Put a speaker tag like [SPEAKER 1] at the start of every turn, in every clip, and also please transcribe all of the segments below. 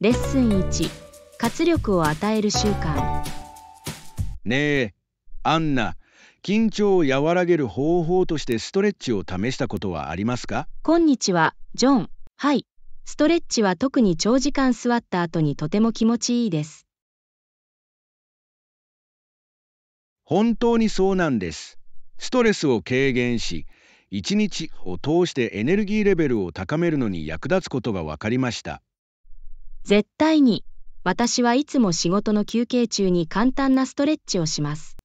[SPEAKER 1] レッスン1活力を与える習慣
[SPEAKER 2] ねえアンナ緊張を和らげる方法としてストレッチを試したことはありますか
[SPEAKER 1] こんにちはジョンはいストレッチは特に長時間座った後にとても気持ちいいです
[SPEAKER 2] 本当にそうなんですストレスを軽減し1日を通してエネルギーレベルを高めるのに役立つことが分かりました
[SPEAKER 1] 絶対に、私はいつも仕事の休憩中に簡単なストレッチをします。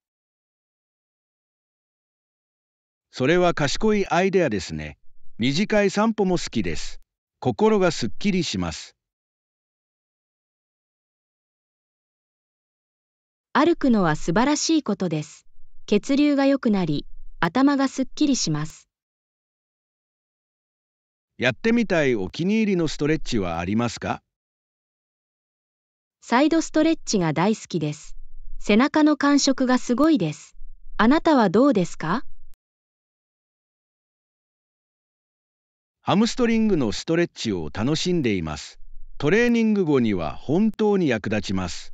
[SPEAKER 2] それは賢いアイデアですね。短い散歩も好きです。心がすっきりします。
[SPEAKER 1] 歩くのは素晴らしいことです。血流が良くなり、頭がすっきりします。
[SPEAKER 2] やってみたいお気に入りのストレッチはありますか
[SPEAKER 1] サイドストレッチが大好きです。背中の感触がすごいです。あなたはどうですか
[SPEAKER 2] ハムストリングのストレッチを楽しんでいます。トレーニング後には本当に役立ちます。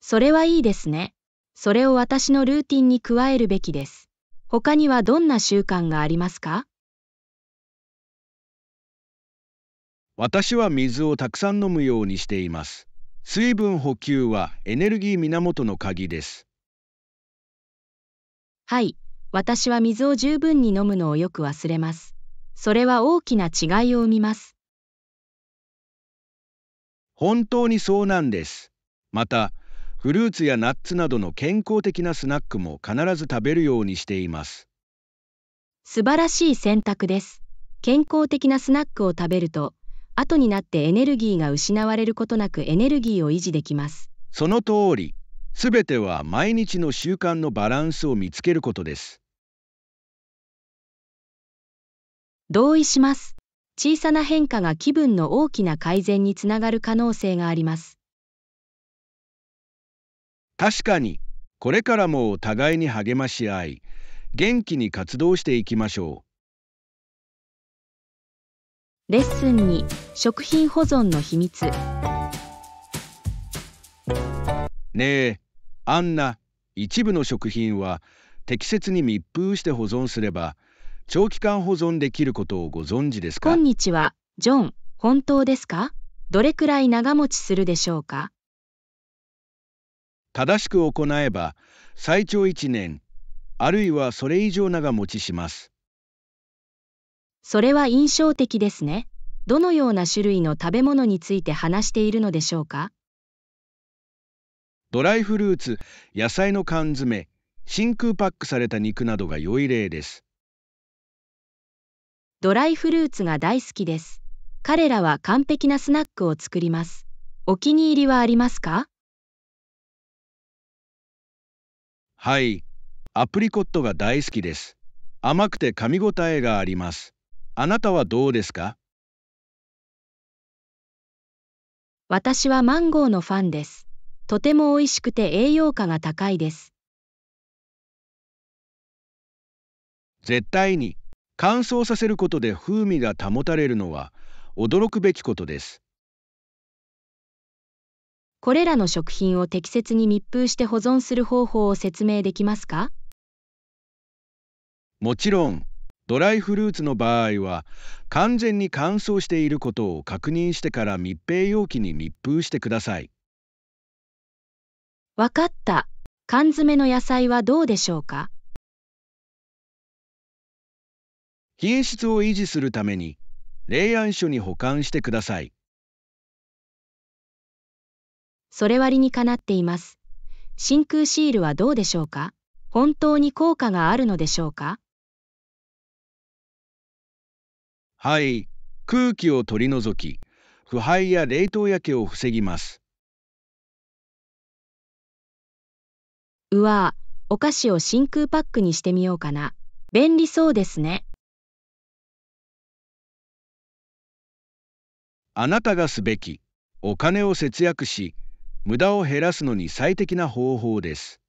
[SPEAKER 1] それはいいですね。それを私のルーティンに加えるべきです。他にはどんな習慣がありますか私
[SPEAKER 2] は水をたくさん飲むようにしています。水分補給はエネルギー源の鍵です。
[SPEAKER 1] はい、私は水を十分に飲むのをよく忘れます。それは大きな違いを生みます。
[SPEAKER 2] 本当にそうなんです。また、フルーツやナッツなどの健康的なスナックも必ず食べるようにしています。
[SPEAKER 1] 素晴らしい選択です。健康的なスナックを食べると後になってエネルギーが失われることなくエネルギーを維持できます。
[SPEAKER 2] その通り、すべては毎日の習慣のバランスを見つけることです。
[SPEAKER 1] 同意します。小さな変化が気分の大きな改善につながる可能性があります。
[SPEAKER 2] 確かに、これからもお互いに励まし合い、元気に活動していきましょう。
[SPEAKER 1] レッスンに食品保存の秘密ね
[SPEAKER 2] えアンナ一部の食品は適切に密封して保存すれば
[SPEAKER 1] 長期間保存できることをご存知ですかこんにちはジョン本当ですかどれくらい長持ちするでしょうか
[SPEAKER 2] 正しく行えば最長1年あるいはそれ以上長持ちします
[SPEAKER 1] それは印象的ですね。どのような種類の食べ物について話しているのでしょうか
[SPEAKER 2] ドライフルーツ、野菜の缶詰、真空パックされた肉などが良い例です。
[SPEAKER 1] ドライフルーツが大好きです。彼らは完璧なスナックを作ります。お気に入りはありますか
[SPEAKER 2] はい。アプリコットが大好きです。甘くて噛み応えがあります。あなたはどうですか
[SPEAKER 1] 私はマンゴーのファンです。とても美味しくて栄養価が高いです。
[SPEAKER 2] 絶対に乾燥させることで風味が保たれるのは驚くべきことで
[SPEAKER 1] す。これらの食品を適切に密封して保存する方法を説明できますか
[SPEAKER 2] もちろん。ドライフルーツの場合は完全に乾燥していることを確認してから密閉容器に密封してください。
[SPEAKER 1] わかった。缶詰の野菜はどうでしょうか
[SPEAKER 2] 品質を維持するために冷暗所に保管してください。
[SPEAKER 1] それ割にかなっています。真空シールはどうでしょうか本当に効果があるのでしょうか
[SPEAKER 2] 肺、空気を取り除き、腐敗や冷凍焼けを防ぎます。
[SPEAKER 1] うわお菓子を真空パックにしてみようかな。便利そうですね。
[SPEAKER 2] あなたがすべき、お金を節約し、無駄を減らすのに最適な方法です。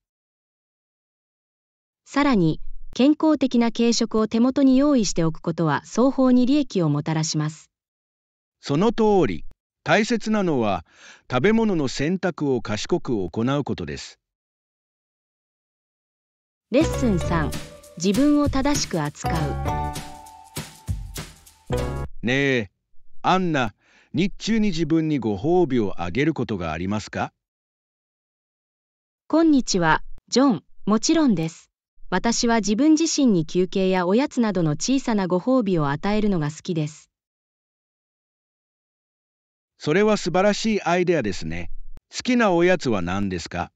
[SPEAKER 1] さらに、健康的な軽食を手元に用意しておくことは双方に利益をもたらします。
[SPEAKER 2] その通り、大切なのは食べ物の選択を賢く行うことです。
[SPEAKER 1] レッスン3、自分を正しく扱
[SPEAKER 2] う。ねえ、アンナ、日中に自分にご褒美をあげることがありますか
[SPEAKER 1] こんにちは、ジョン、もちろんです。私は自分自身に休憩やおやつなどの小さなご褒美を与えるのが好きです。
[SPEAKER 2] それは素晴らしいアイデアですね。好きなおやつは何ですか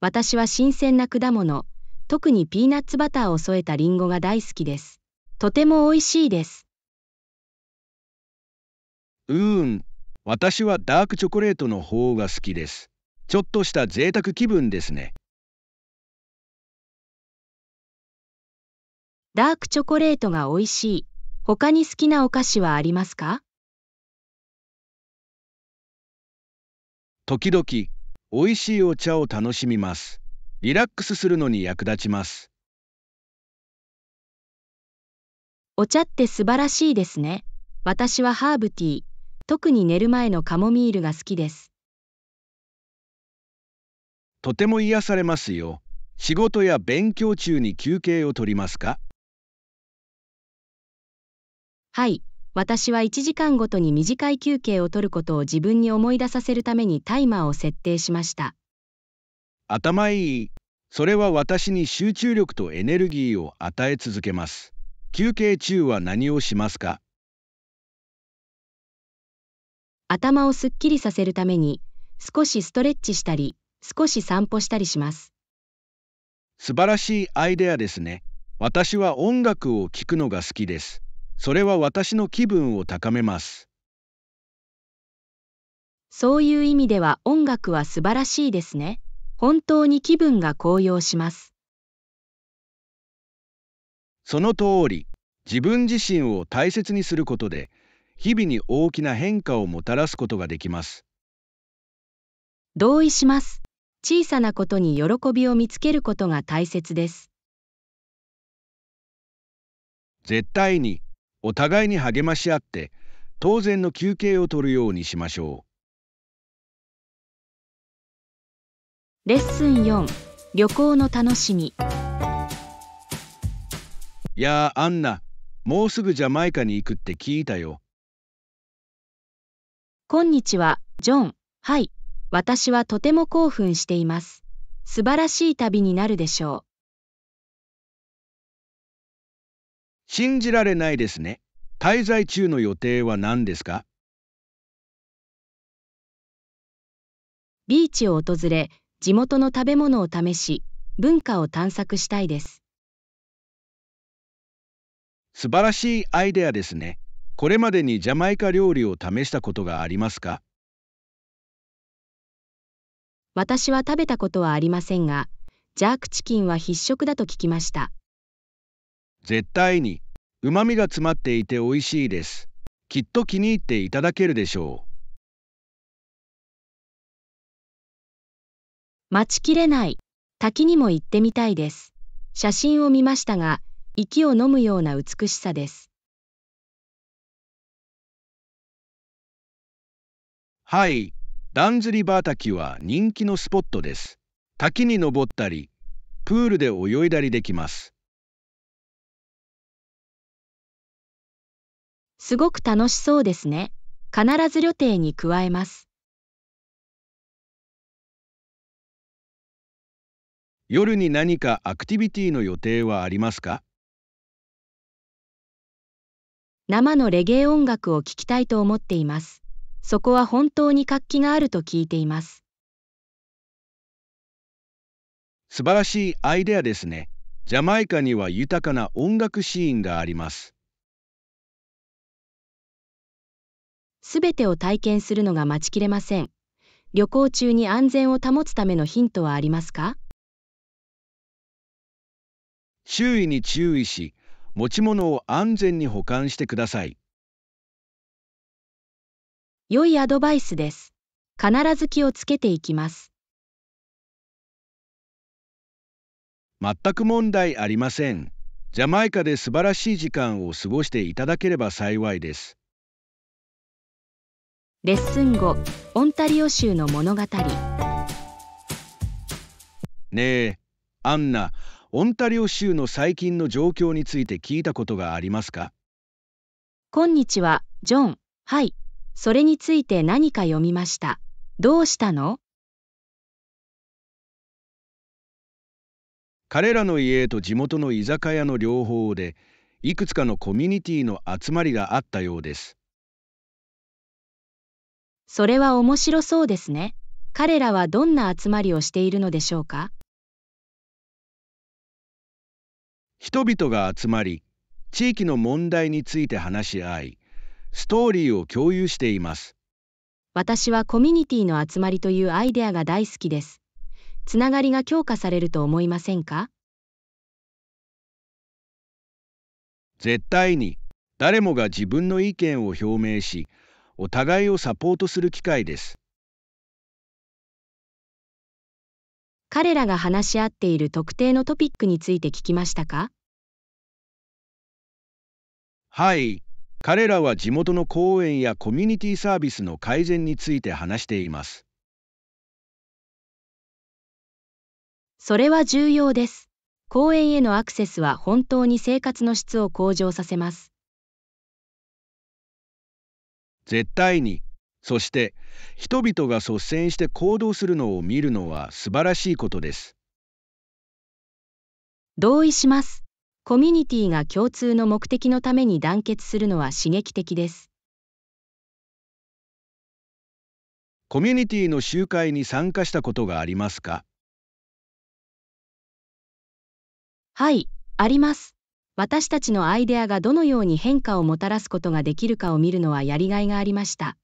[SPEAKER 1] 私は新鮮な果物、特にピーナッツバターを添えたリンゴが大好きです。とても美味しいです。
[SPEAKER 2] うーん、私はダークチョコレートの方が好きです。ちょっとした贅沢気分ですね。
[SPEAKER 1] ダークチョコレートが美味しい。他に好きなお菓子はありますか
[SPEAKER 2] 時々、美味しいお茶を楽しみます。リラックスするのに役立ちます。
[SPEAKER 1] お茶って素晴らしいですね。私はハーブティー、特に寝る前のカモミールが好きです。
[SPEAKER 2] とても癒されますよ。仕事や勉強中に休憩を取りますか
[SPEAKER 1] はい。私は1時間ごとに短い休憩を取ることを自分に思い出させるためにタイマーを設定しました。
[SPEAKER 2] 頭いい。それは私に集中力とエネルギーを与え続けます。休憩中は何をしますか
[SPEAKER 1] 頭をすっきりさせるために少しストレッチしたり少し散歩したりします。
[SPEAKER 2] 素晴らしいアイデアですね。私は音楽を聴くのが好きです。それは私の気分を高めます。
[SPEAKER 1] そういう意味では音楽は素晴らしいですね。本当に気分が高揚します。
[SPEAKER 2] その通り、自分自身を大切にすることで、日々に大きな変化をもたらすことができます。
[SPEAKER 1] 同意します。小さなことに喜びを見つけることが大切です。
[SPEAKER 2] 絶対にお互いに励まし合って当然の休憩を取るようにしましょう。
[SPEAKER 1] レッスン4旅行の楽しみ
[SPEAKER 2] いやあアンナもうすぐジャマイカに行くって聞いたよ。
[SPEAKER 1] こんにちは、ジョン。はい、私はとても興奮しています。素晴らしい旅になるでしょう。信じられないですね。
[SPEAKER 2] 滞在中の予定は何ですか
[SPEAKER 1] ビーチを訪れ、地元の食べ物を試し、文化を探索したいです。
[SPEAKER 2] 素晴らしいアイデアですね。これまでにジャマイカ料理を試したことがありますか
[SPEAKER 1] 私は食べたことはありませんが、ジャークチキンは必食だと聞きました。
[SPEAKER 2] 絶対に、うまみが詰まっていて美味しいです。きっと気に入っていただけるでしょ
[SPEAKER 1] う。待ちきれない。滝にも行ってみたいです。写真を見ましたが、息を飲むような美しさです。
[SPEAKER 2] はい、ンだんずり畑は人気のスポットです。滝に登ったり、プールで泳いだりできます。
[SPEAKER 1] すごく楽しそうですね。必ず旅程に加えます。
[SPEAKER 2] 夜に何かアクティビティの予定はありますか
[SPEAKER 1] 生のレゲエ音楽を聴きたいと思っています。そこは本当に活気があると聞いています。
[SPEAKER 2] 素晴らしいアイデアですね。ジャマイカには豊かな音楽シーンがあります。
[SPEAKER 1] すべてを体験するのが待ちきれません。旅行中に安全を保つためのヒントはありますか
[SPEAKER 2] 注意に注意し、持ち物を安全に保管してください。
[SPEAKER 1] 良いアドバイスです。必ず気をつけていきます。全
[SPEAKER 2] く問題ありません。ジャマイカで素晴らしい時間を過ごしていただければ幸いです。
[SPEAKER 1] レッスン後、オンタリオ州の物語。ね
[SPEAKER 2] え、アンナ、オンタリオ州の最近の状況について聞いたことがありますか
[SPEAKER 1] こんにちは、ジョン、はい、それについて何か読みました。どうしたの
[SPEAKER 2] 彼らの家と地元の居酒屋の両方で、いくつかのコミュニティの集まりがあったようです。
[SPEAKER 1] それは面白そうですね。彼らはどんな集まりをしているのでしょうか
[SPEAKER 2] 人々が集まり、地域の問題について話し合い、ストーリーを共有しています。
[SPEAKER 1] 私はコミュニティの集まりというアイデアが大好きです。つながりが強化されると思いませんか
[SPEAKER 2] 絶対に誰もが自分の意見を表明し、お互いをサポートする機会です。
[SPEAKER 1] 彼らが話し合っている特定のトピックについて聞きましたか
[SPEAKER 2] はい、彼らは地元の公園やコミュニティサービスの改善について話しています。
[SPEAKER 1] それは重要です。公園へのアクセスは本当に生活の質を向上させます。
[SPEAKER 2] 絶対に、そして人々が率先して行動するのを見るのは素晴らしいことです。
[SPEAKER 1] 同意します。コミュニティが共通の目的のために団結するのは刺激的です。
[SPEAKER 2] コミュニティの集会に参加したことがありますか
[SPEAKER 1] はい、あります。私たちのアイデアがどのように変化をもたらすことができるかを見るのはやりがいがありました。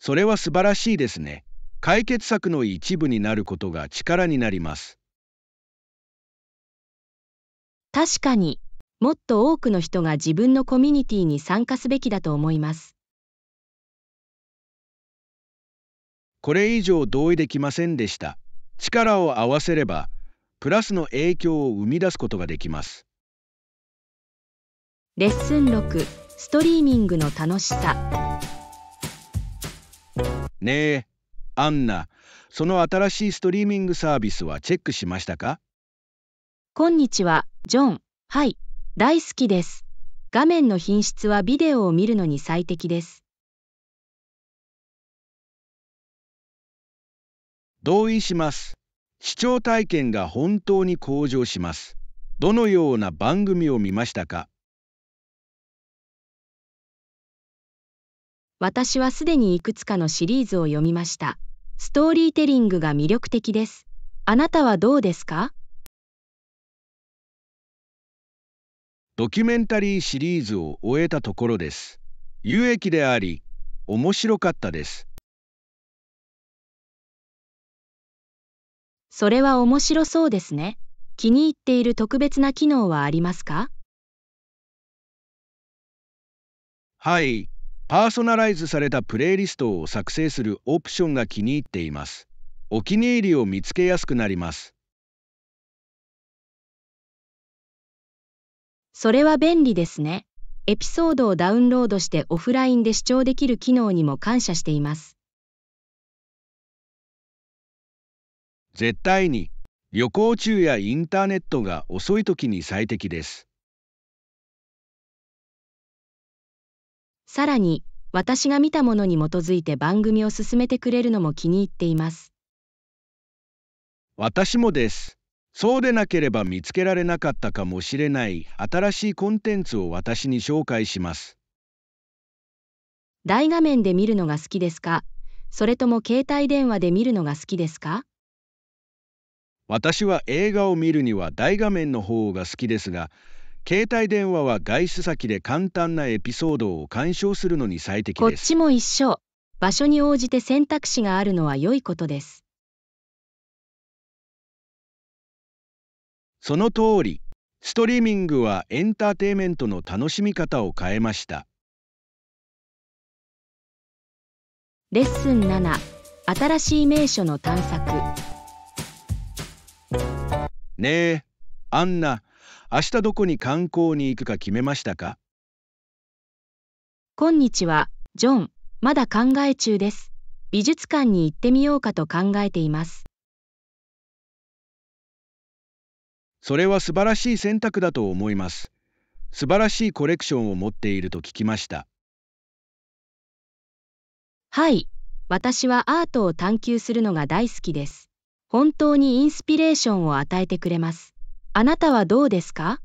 [SPEAKER 2] それは素晴らしいですね。解決策の一部になることが力になります。
[SPEAKER 1] 確かに、もっと多くの人が自分のコミュニティに参加すべきだと思います。
[SPEAKER 2] これ以上同意できませんでした。力を合わせれば、プラスの影響を生み出すことができます。
[SPEAKER 1] レッスン6、ストリーミングの楽しさ。
[SPEAKER 2] ねえ、アンナ、その新しいストリーミングサービスはチェックしました
[SPEAKER 1] か今日はジョン、はい、大好きです。画面の品質はビデオを見るのに最適です。
[SPEAKER 2] 同意します。視聴体験が本当に向上します。どのような番組を見ましたか
[SPEAKER 1] 私はすでにいくつかのシリーズを読みました。ストーリーテリングが魅力的です。あなたはどうですか
[SPEAKER 2] ドキュメンタリーシリーズを終えたところです。有益であり、面白かったです。
[SPEAKER 1] それは面白そうですね。気に入っている特別な機能はありますか
[SPEAKER 2] はい。パーソナライズされたプレイリストを作成するオプションが気に入っています。お気に入りを見つけやすくなります。
[SPEAKER 1] それは便利ですね。エピソードをダウンロードしてオフラインで視聴できる機能にも感謝しています。
[SPEAKER 2] 絶対に旅行中やインターネットが遅い時に最適です。
[SPEAKER 1] さらに、私が見たものに基づいて番組を進めてくれるのも気に入っています。
[SPEAKER 2] 私もです。そうでなければ見つけられなかったかもしれない新しいコンテンツを私に紹介します。
[SPEAKER 1] 大画面で見るのが好きですかそれとも携帯電話で見るのが好きですか
[SPEAKER 2] 私は映画を見るには大画面の方が好きですが、携帯電話は外出先で簡単なエピソードを鑑賞するのに最適です。こ
[SPEAKER 1] っちも一緒。場所に応じて選択肢があるのは良いことです。
[SPEAKER 2] その通り、ストリーミングはエンターテイメントの楽しみ方を変えました。
[SPEAKER 1] レッスン7、新しい名所の探索。
[SPEAKER 2] ねえ、アンナ、明日どこに観光に行くか決めましたか
[SPEAKER 1] 今日は、ジョン、まだ考え中です。美術館に行ってみようかと考えています。
[SPEAKER 2] それは素晴らしい選択だと思います。素晴らしいコレクションを持っていると聞きました。
[SPEAKER 1] はい、私はアートを探求するのが大好きです。本当にインスピレーションを与えてくれます。あなたはどうですか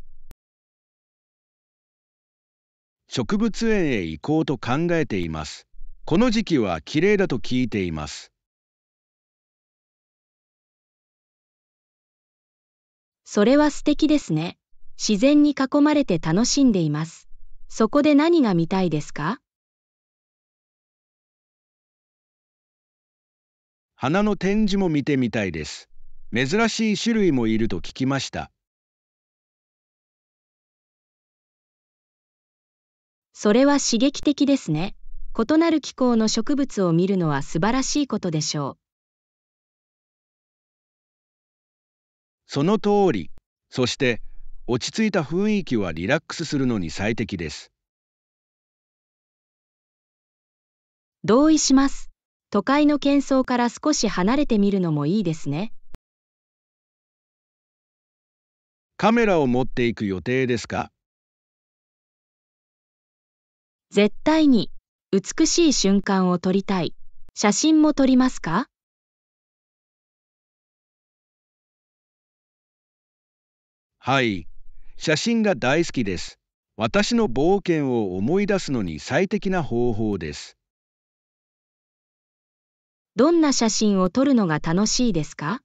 [SPEAKER 2] 植物園へ行こうと考えています。この時期は綺麗だと聞いています。
[SPEAKER 1] それは素敵ですね。自然に囲まれて楽しんでいます。そこで何が見たいですか
[SPEAKER 2] 花の展示も見てみたいです。珍しい種類もいると聞きました。
[SPEAKER 1] それは刺激的ですね。異なる気候の植物を見るのは素晴らしいことでしょう。
[SPEAKER 2] その通り。そして、落ち着いた雰囲気はリラックスするのに最適です。
[SPEAKER 1] 同意します。都会の喧騒から少し離れてみるのもいいですね。
[SPEAKER 2] カメラを持っていく予定ですか
[SPEAKER 1] 絶対に美しい瞬間を撮りたい。写真も撮りますか
[SPEAKER 2] はい。写真が大好きです。私の冒険を思い出すのに最適な方法です。
[SPEAKER 1] どんな写真を撮るのが楽しいですか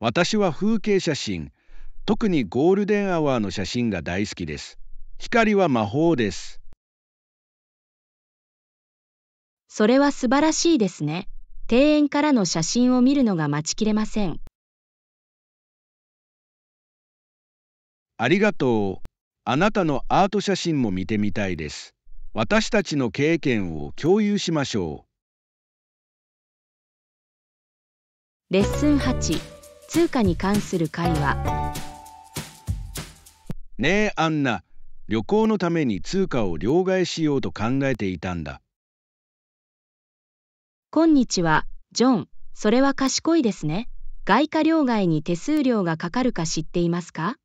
[SPEAKER 2] 私は風景写真、特にゴールデンアワーの写真が大好きです。光は魔法です。
[SPEAKER 1] それは素晴らしいですね。庭園からの写真を見るのが待ちきれません。
[SPEAKER 2] ありがとう。あなたのアート写真も見てみたいです。私たちの経験を共有しましょ
[SPEAKER 1] う。レッスン8通貨に関する会話
[SPEAKER 2] ねえアンナ旅行のために通貨を両替しようと考えていたんだ
[SPEAKER 1] こんにちはジョンそれは賢いですね外貨両替に手数料がかかるか知っていますか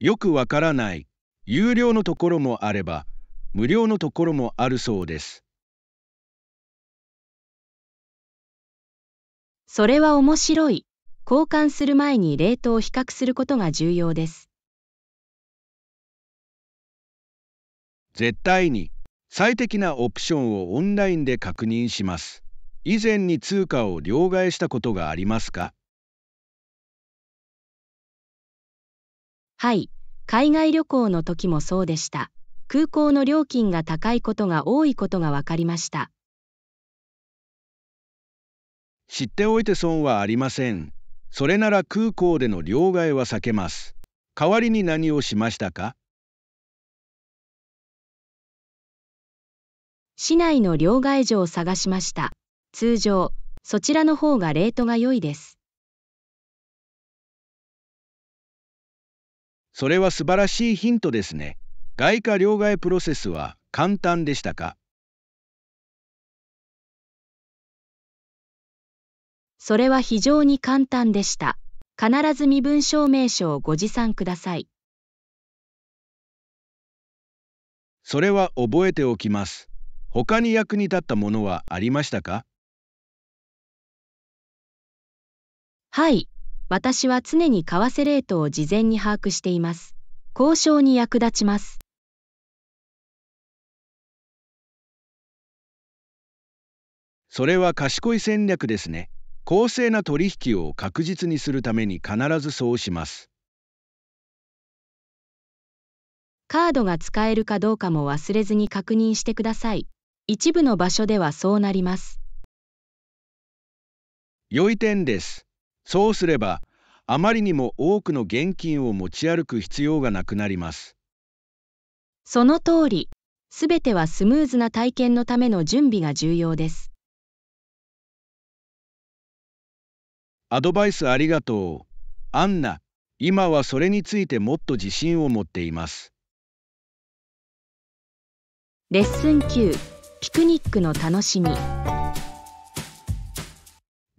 [SPEAKER 2] よくわからない、有料のところもあれば、無料のところもあるそうです。
[SPEAKER 1] それは面白い。交換する前にレートを比較することが重要です。
[SPEAKER 2] 絶対に最適なオプションをオンラインで確認します。以前に通貨を両替したことがありますか
[SPEAKER 1] はい、海外旅行の時もそうでした。空港の料金が高いことが多いことが分かりました。
[SPEAKER 2] 知っておいて損はありません。それなら空港での両替は避けます。代わりに何をしましたか
[SPEAKER 1] 市内の両替所を探しました。通常、そちらの方がレートが良いです。
[SPEAKER 2] それは素晴らしいヒントですね。外貨両替プロセスは簡単でしたか
[SPEAKER 1] それは非常に簡単でした。必ず身分証明書をご持参ください。
[SPEAKER 2] それは覚えておきます。他に役に立ったものはありましたか
[SPEAKER 1] はい、私は常に為替レートを事前に把握しています。交渉に役立ちます。
[SPEAKER 2] それは賢い戦略ですね。公正な取引を確実にするために必ずそうします。
[SPEAKER 1] カードが使えるかどうかも忘れずに確認してください。一部の場所ではそうなります。
[SPEAKER 2] 良い点です。そうすれば、あまりにも多くの現金を持ち歩く必要がなくなります。
[SPEAKER 1] その通り、すべてはスムーズな体験のための準備が重要です。
[SPEAKER 2] アドバイスありがとう。アンナ、今はそれについてもっと自信を持っています。
[SPEAKER 1] レッスン9ピクニックの楽しみ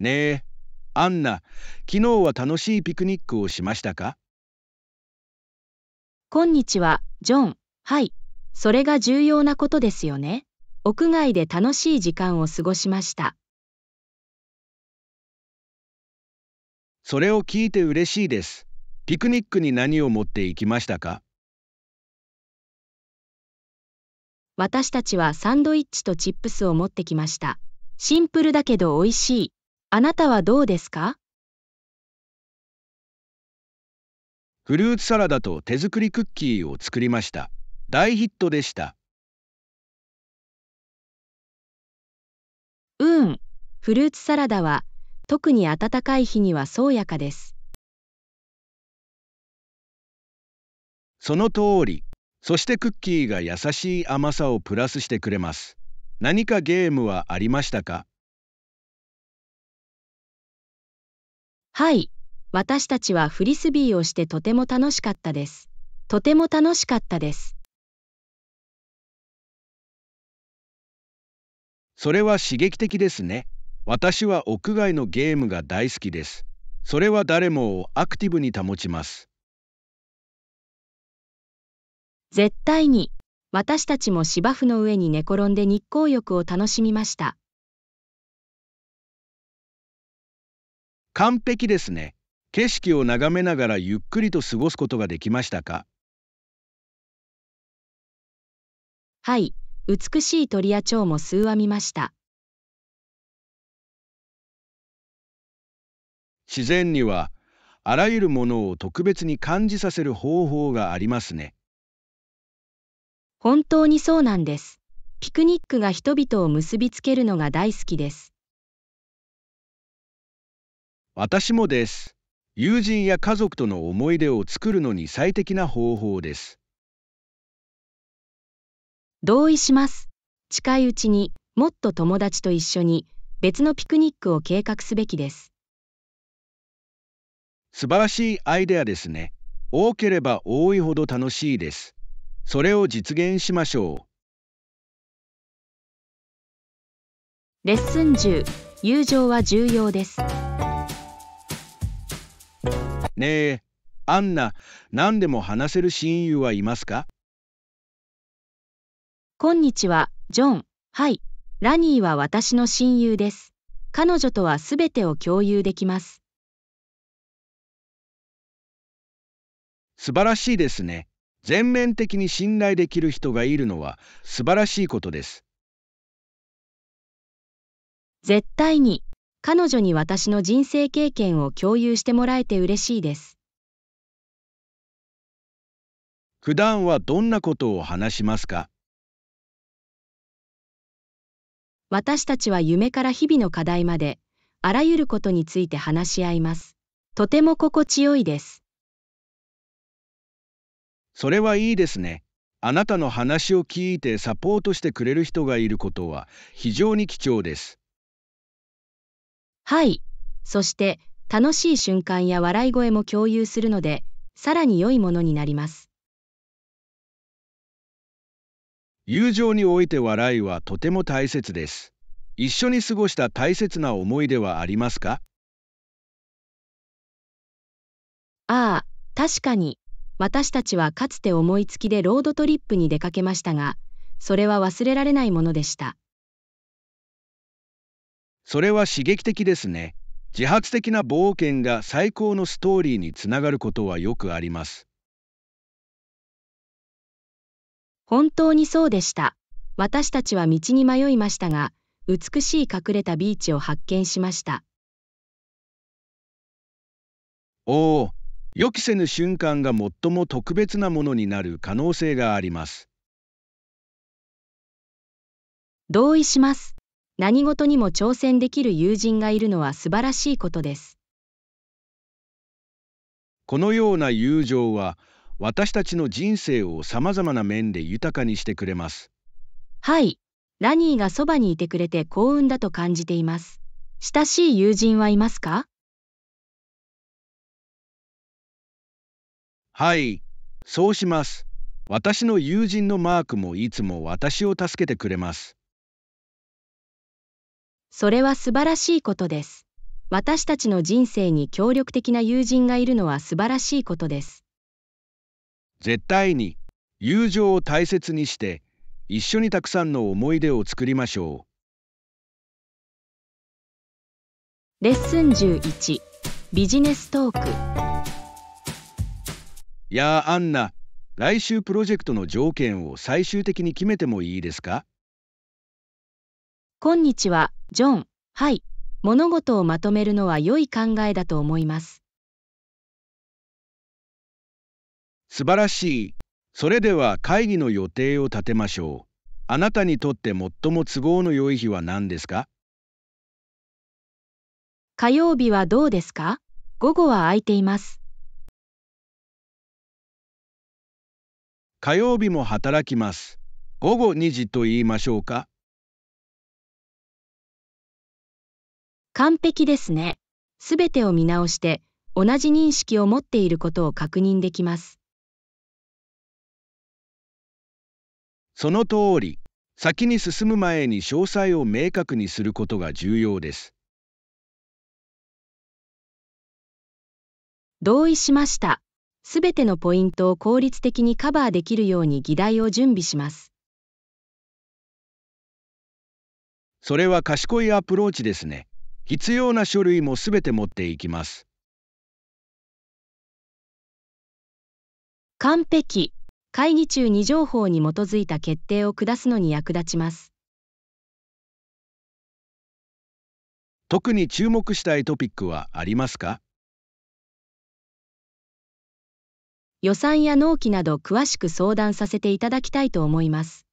[SPEAKER 2] ねえアンナ、昨日は楽しいピクニックをしましたか
[SPEAKER 1] こんにちは、ジョン。はい。それが重要なことですよね。屋外で楽しい時間を過ごしました。
[SPEAKER 2] それを聞いて嬉しいです。ピクニックに何を持っていきましたか
[SPEAKER 1] 私たちはサンドイッチとチップスを持ってきました。シンプルだけど美味しい。あなたはどうですか
[SPEAKER 2] フルーツサラダと手作りクッキーを作りました。大ヒットでした。
[SPEAKER 1] うん、フルーツサラダは特に暖かい日には爽やかです。
[SPEAKER 2] その通り。そしてクッキーが優しい甘さをプラスしてくれます。何かゲームはありましたか
[SPEAKER 1] はい、私たちはフリスビーをしてとても楽しかったです。とても楽しかったです。
[SPEAKER 2] それは刺激的ですね。私は屋外のゲームが大好きです。それは誰もをアクティブに保ちます。
[SPEAKER 1] 絶対に、私たちも芝生の上に寝転んで日光浴を楽しみました。
[SPEAKER 2] 完璧ですね。景色を眺めながらゆっくりと過ごすことができましたか
[SPEAKER 1] はい、美しい鳥や蝶も数羽見ました。
[SPEAKER 2] 自然にはあらゆるものを特別に感じさせる方法がありますね。
[SPEAKER 1] 本当にそうなんです。ピクニックが人々を結びつけるのが大好きです。
[SPEAKER 2] 私もです。友人や家族との思い出を作るのに最適な方法です。
[SPEAKER 1] 同意します。近いうちにもっと友達と一緒に別のピクニックを計画すべきです。
[SPEAKER 2] 素晴らしいアイデアですね。多ければ多いほど楽しいです。それを実現しましょ
[SPEAKER 1] う。レッスン10友情は重要です。
[SPEAKER 2] ねえ、アンナ、何でも話せる親友はいますか
[SPEAKER 1] こんにちは、ジョン。はい。ラニーは私の親友です。彼女とはすべてを共有できます。
[SPEAKER 2] 素晴らしいですね。全面的に信頼できる人がいるのは素晴らしいことです。
[SPEAKER 1] 絶対に彼女に私の人生経験を共有してもらえて嬉しいです。
[SPEAKER 2] 普段はどんなことを話しますか
[SPEAKER 1] 私たちは夢から日々の課題まで、あらゆることについて話し合います。とても心地よいです。
[SPEAKER 2] それはいいですね。あなたの話を聞いてサポートしてくれる人がいることは非常に貴重です。
[SPEAKER 1] はい。そして、楽しい瞬間や笑い声も共有するので、さらに良いものになります。
[SPEAKER 2] 友情において笑いはとても大切です。一緒に過ごした大切な思い出はありますか
[SPEAKER 1] ああ、確かに。私たちはかつて思いつきでロードトリップに出かけましたが、それは忘れられないものでした。
[SPEAKER 2] それは刺激的ですね。自発的な冒険が最高のストーリーにつながることはよくありま
[SPEAKER 1] す。本当にそうでした。私たちは道に迷いましたが、美しい隠れたビーチを発見しました。
[SPEAKER 2] おお、予期せぬ瞬間が最も特別なものになる可能性があります。
[SPEAKER 1] 同意します。何事にも挑戦できる友人がいるのは素晴らしいことです。
[SPEAKER 2] このような友情は私たちの人生をさまざまな面で豊かにしてくれます。
[SPEAKER 1] はい、ラニーがそばにいてくれて幸運だと感じています。親しい友人はいますか
[SPEAKER 2] はい、そうします。私の友人のマークもいつも私を助けてくれます。
[SPEAKER 1] それは素晴らしいことです。私たちの人生に協力的な友人がいるのは素晴らしいことです。
[SPEAKER 2] 絶対に友情を大切にして一緒にたくさんの思い出を作りましょう。
[SPEAKER 1] レッスン11ビジネストーク
[SPEAKER 2] やあアンナ来週プロジェクトの条件を最終的に決めてもいいですか
[SPEAKER 1] こんにちは、ジョン。はい。物事をまとめるのは良い考えだと思います。
[SPEAKER 2] 素晴らしい。それでは会議の予定を立てましょう。あなたにとって最も都合の良い日は何ですか
[SPEAKER 1] 火曜日はどうですか午後は空いています。
[SPEAKER 2] 火曜日も働きます。午後2時と言いましょうか。
[SPEAKER 1] 完璧ですね。すべてを見直して同じ認識を持っていることを確認できます。
[SPEAKER 2] その通り、先に進む前に詳細を明確にすることが重要です。
[SPEAKER 1] 同意しました。すべてのポイントを効率的にカバーできるように議題を準備します。
[SPEAKER 2] それは賢いアプローチですね。必要な書類もすべて持っていきます。
[SPEAKER 1] 完璧。会議中に情報に基づいた決定を下すのに役立ちます。
[SPEAKER 2] 特に注目したいトピックはありますか
[SPEAKER 1] 予算や納期など詳しく相談させていただきたいと思います。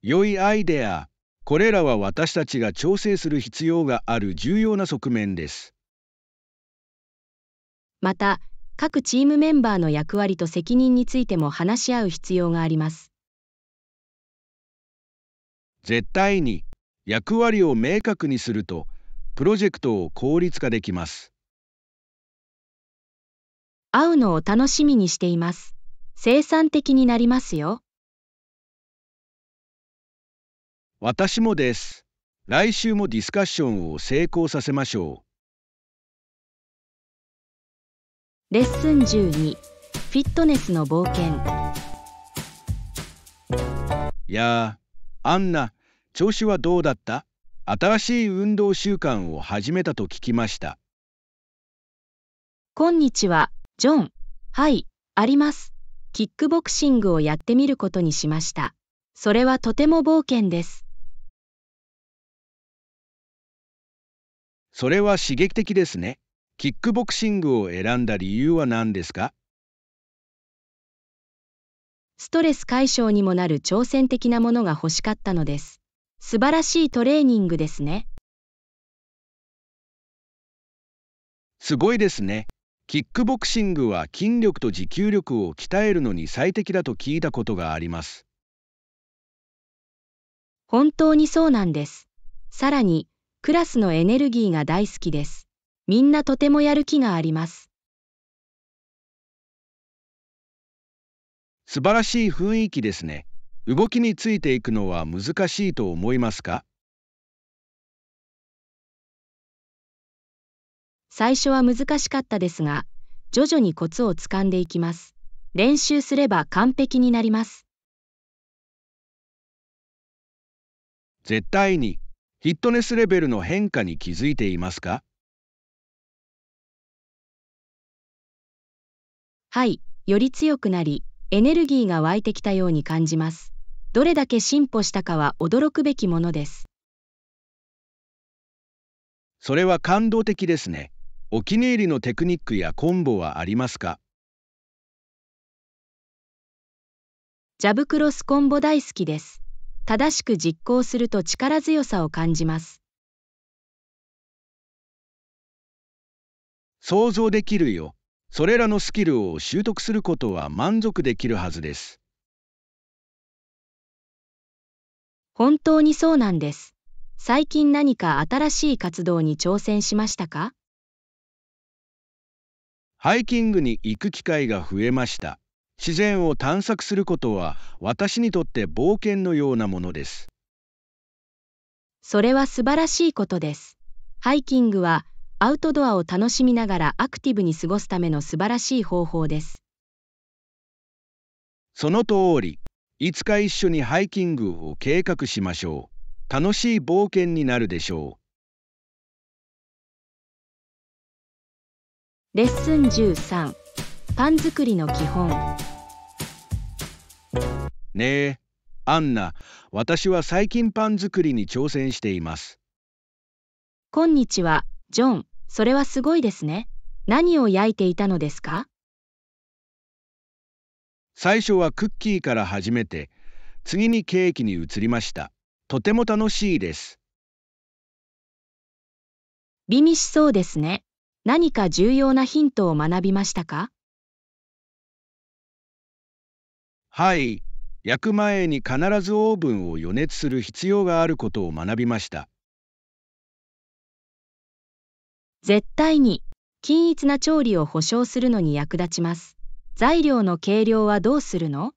[SPEAKER 2] 良いアイデア。これらは私たちが調整する必要がある重要な側面です。
[SPEAKER 1] また、各チームメンバーの役割と責任についても話し合う必要があります。
[SPEAKER 2] 絶対に役割を明確にすると、プロジェクトを効率化できます。
[SPEAKER 1] 会うのを楽しみにしています。生産的になりますよ。
[SPEAKER 2] 私もです。来週もディスカッションを成功させましょ
[SPEAKER 1] う。レッスン12フィットネスの冒険
[SPEAKER 2] いやアンナ、調子はどうだった新しい運動習慣を始めたと聞きました。
[SPEAKER 1] こんにちは、ジョン。はい、あります。キックボクシングをやってみることにしました。それはとても冒険です。
[SPEAKER 2] それは刺激的ですね。キックボクシングを選んだ理由は何ですか
[SPEAKER 1] ストレス解消にもなる挑戦的なものが欲しかったのです。素晴らしいトレーニングですね。
[SPEAKER 2] すごいですね。キックボクシングは筋力と持久力を鍛えるのに最適だと聞いたことがあります。
[SPEAKER 1] 本当にそうなんです。さらに、クラスのエネルギーが大好きです。みんなとてもやる気があります。
[SPEAKER 2] 素晴らしい雰囲気ですね。動きについていくのは難しいと思いますか
[SPEAKER 1] 最初は難しかったですが、徐々にコツをつかんでいきます。練習すれば完璧になります。
[SPEAKER 2] 絶対にフィットネスレベルの変化に気づいていますか
[SPEAKER 1] はい、より強くなり、エネルギーが湧いてきたように感じます。どれだけ進歩したかは驚くべきものです。
[SPEAKER 2] それは感動的ですね。お気に入りのテクニックやコンボはありますか
[SPEAKER 1] ジャブクロスコンボ大好きです。正しく実行すると力強さを感じます。
[SPEAKER 2] 想像できるよ。それらのスキルを習得することは満足できるはずです。
[SPEAKER 1] 本当にそうなんです。最近何か新しい活動に挑戦しましたか
[SPEAKER 2] ハイキングに行く機会が増えました。自然を探索することは私にとって冒険のようなものです。
[SPEAKER 1] それは素晴らしいことです。ハイキングはアウトドアを楽しみながらアクティブに過ごすための素晴らしい方法です。
[SPEAKER 2] その通り、いつか一緒にハイキングを計画しましょう。楽しい冒険になるでしょ
[SPEAKER 1] う。レッスン13パン作りの基本
[SPEAKER 2] ねえ、アンナ、私は最近パン作りに挑戦しています。
[SPEAKER 1] こんにちは、ジョン。それはすごいですね。何を焼いていたのですか
[SPEAKER 2] 最初はクッキーから始めて、次にケーキに移りました。とても楽しいです。
[SPEAKER 1] 美味しそうですね。何か重要なヒントを学びましたか
[SPEAKER 2] はい。焼く前に必ずオーブンを予熱する必要があることを学びました。
[SPEAKER 1] 絶対に均一な調理を保証するのに役立ちます。材料の計量はどうするの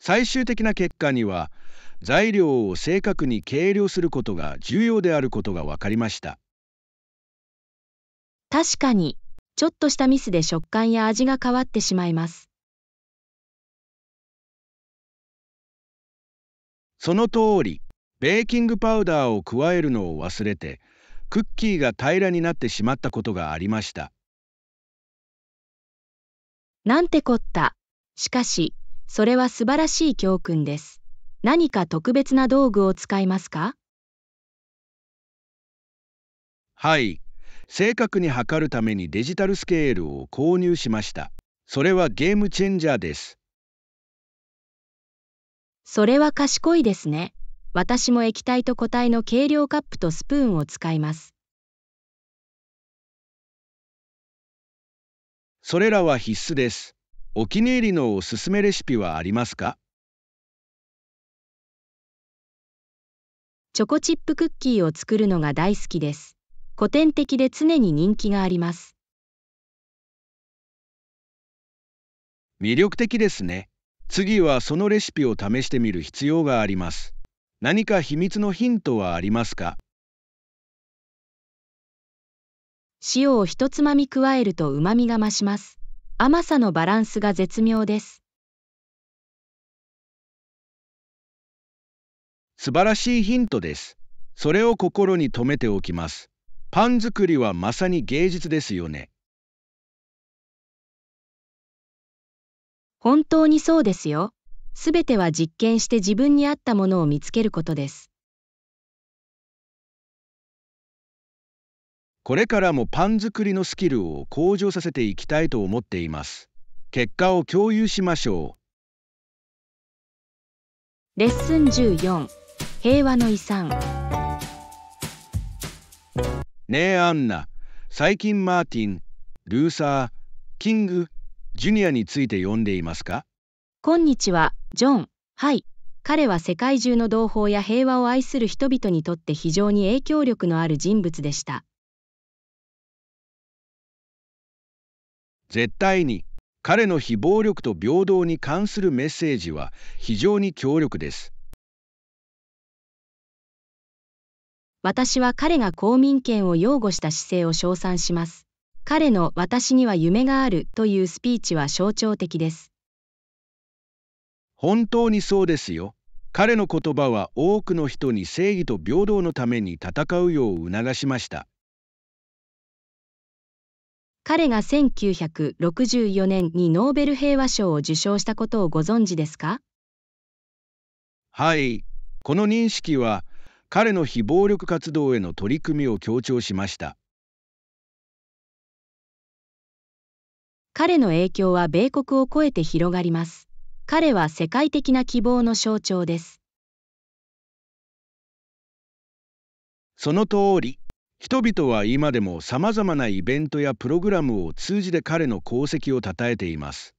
[SPEAKER 2] 最終的な結果には材料を正確に計量することが重要であることが分かりました
[SPEAKER 1] 確かにちょっとしたミスで食感や味が変わってしまいます。
[SPEAKER 2] その通り、ベーキングパウダーを加えるのを忘れて、クッキーが平らになってしまったことがありました。
[SPEAKER 1] なんてこった。しかし、それは素晴らしい教訓です。何か特別な道具を使いますか
[SPEAKER 2] はい、正確に測るためにデジタルスケールを購入しました。それはゲームチ
[SPEAKER 1] ェンジャーです。それは賢いですね。私も液体と固体の計量カップとスプーンを使います。
[SPEAKER 2] それらは必須です。お気に入りのおすすめレシピはありますか
[SPEAKER 1] チョコチップクッキーを作るのが大好きです。古典的で常に人気があります。
[SPEAKER 2] 魅力的ですね。次はそのレシピを試してみる必要があります。何か秘密のヒントはありますか
[SPEAKER 1] 塩をひとつまみ加えると旨味が増します。甘さのバランスが絶妙です。
[SPEAKER 2] 素晴らしいヒントです。それを心に留めておきます。パン作りはまさに芸術ですよね。
[SPEAKER 1] 本当にそうですよ。すべては実験して自分に合ったものを見つけることです。
[SPEAKER 2] これからもパン作りのスキルを向上させていきたいと思っています。結果を共有しましょ
[SPEAKER 1] う。レッスン14平和の遺産
[SPEAKER 2] ねえアンナ、最近マーティン、ルーサー、キング、ジュニアについて読んでいますか
[SPEAKER 1] こんにちは、ジョン。はい。彼は世界中の同胞や平和を愛する人々にとって非常に影響力のある人物でした。
[SPEAKER 2] 絶対に彼の非暴力と平等に関するメッセージは非常に強力です。
[SPEAKER 1] 私は彼が公民権を擁護した姿勢を称賛します。彼の私には夢があるというスピーチは象徴的です。
[SPEAKER 2] 本当にそうですよ。彼の言葉は多くの人に正義と平等のために戦うよう促しました。
[SPEAKER 1] 彼が1964年にノーベル平和賞を受賞したことをご存知ですか
[SPEAKER 2] はい、この認識は彼の非暴力活動への取り組みを強調しました
[SPEAKER 1] 彼の影響は米国を超えて広がります彼は世界的な希望の象徴です
[SPEAKER 2] その通り人々は今でもさまざまなイベントやプログラムを通じて彼の功績をたたえています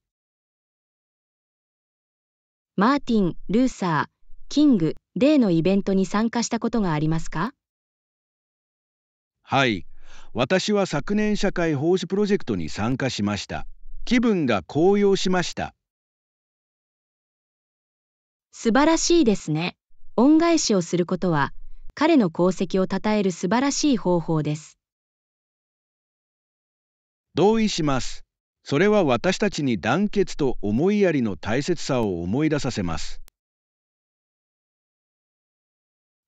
[SPEAKER 1] マーティン・ルーサーキング、デーのイベントに参加したことがありますか
[SPEAKER 2] はい、私は昨年社会奉仕プロジェクトに参加しました。気分が高揚しました。
[SPEAKER 1] 素晴らしいですね。恩返しをすることは、彼の功績を称える素晴らしい方法です。
[SPEAKER 2] 同意します。それは私たちに団結と思いやりの大切さを思い出させます。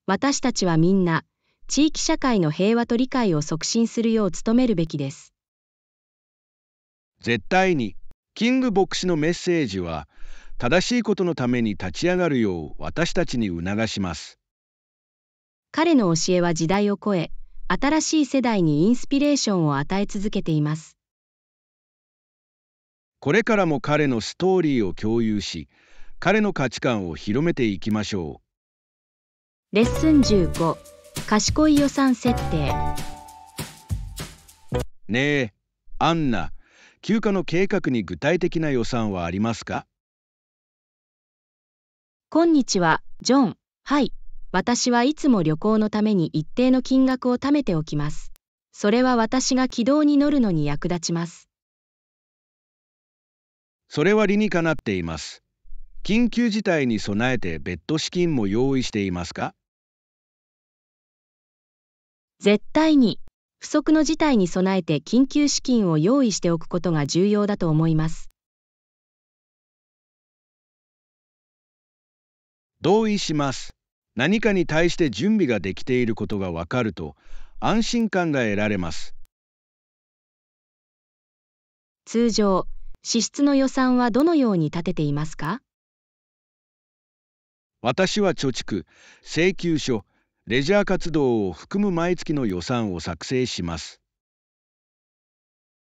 [SPEAKER 1] 私たちはみんな、地域社会の平和と理解を促進するよう努めるべきです。
[SPEAKER 2] 絶対に、キング牧師のメッセージは、正しいことのために立ち上がるよう私たちに促します。
[SPEAKER 1] 彼の教えは時代を超え、新しい世代にインスピレーションを与え続けています。
[SPEAKER 2] これからも彼のストーリーを共有し、彼の価値観を広めていきましょう。
[SPEAKER 1] レッスン15賢い予算設定
[SPEAKER 2] ねえアンナ休暇の計画に具体的な予算はありますか
[SPEAKER 1] こんにちはジョンはい私はいつも旅行のために一定の金額を貯めておきますそれは私が軌道に乗るのに役立ちます
[SPEAKER 2] それは理にかなっています緊急事態に備えて別途資金も用意しています
[SPEAKER 1] か絶対に不測の事態に備えて緊急資金を用意しておくことが重要だと思います。
[SPEAKER 2] 同意します。何かに対して準備ができていることがわかると安心感が得られます。
[SPEAKER 1] 通常、支出の予算はどのように立てていますか
[SPEAKER 2] 私は貯蓄、請求書、レジャー活動を含む毎月の予算を作成します。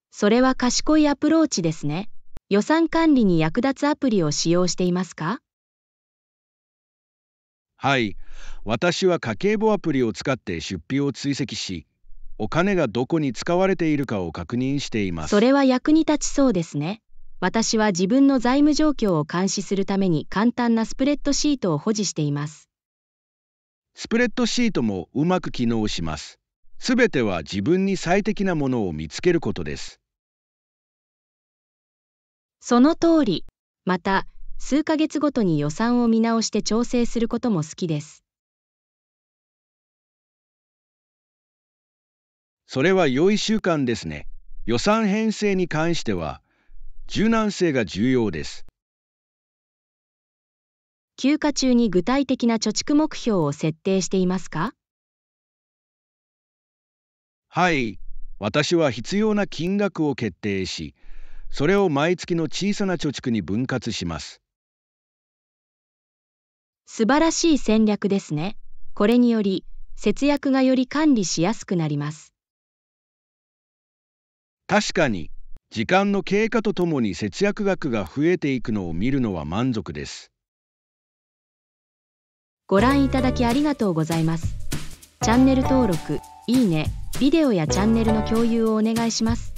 [SPEAKER 1] それは賢いアプローチですね。予算管理に役立つアプリを使用していますか
[SPEAKER 2] はい。私は家計簿アプリを使って出費を追跡し、お金がどこに使われているかを確認しています。そ
[SPEAKER 1] れは役に立ちそうですね。私は自分の財務状況を監視するために簡単なスプレッドシートを保持しています。
[SPEAKER 2] スプレッドシートもうまく機能します。すべては自分に最適なものを見つけることです。
[SPEAKER 1] その通り。また、数ヶ月ごとに予算を見直して調整することも好きです。
[SPEAKER 2] それは良い習慣ですね。予算編成に関しては、柔軟性が重要で
[SPEAKER 1] す。休暇中に具体的な貯蓄目標を設定していますかはい、
[SPEAKER 2] 私は必要な金額を決定し、それを毎月の小さな貯蓄に
[SPEAKER 1] 分割します。素晴らしい戦略ですね。これにより、節約がより管理しやすくなります。
[SPEAKER 2] 確かに、時間の経過とともに節約額が増えていくのを見るのは満足です。
[SPEAKER 1] ご覧いただきありがとうございます。チャンネル登録、いいね、ビデオやチャンネルの共有をお願いします。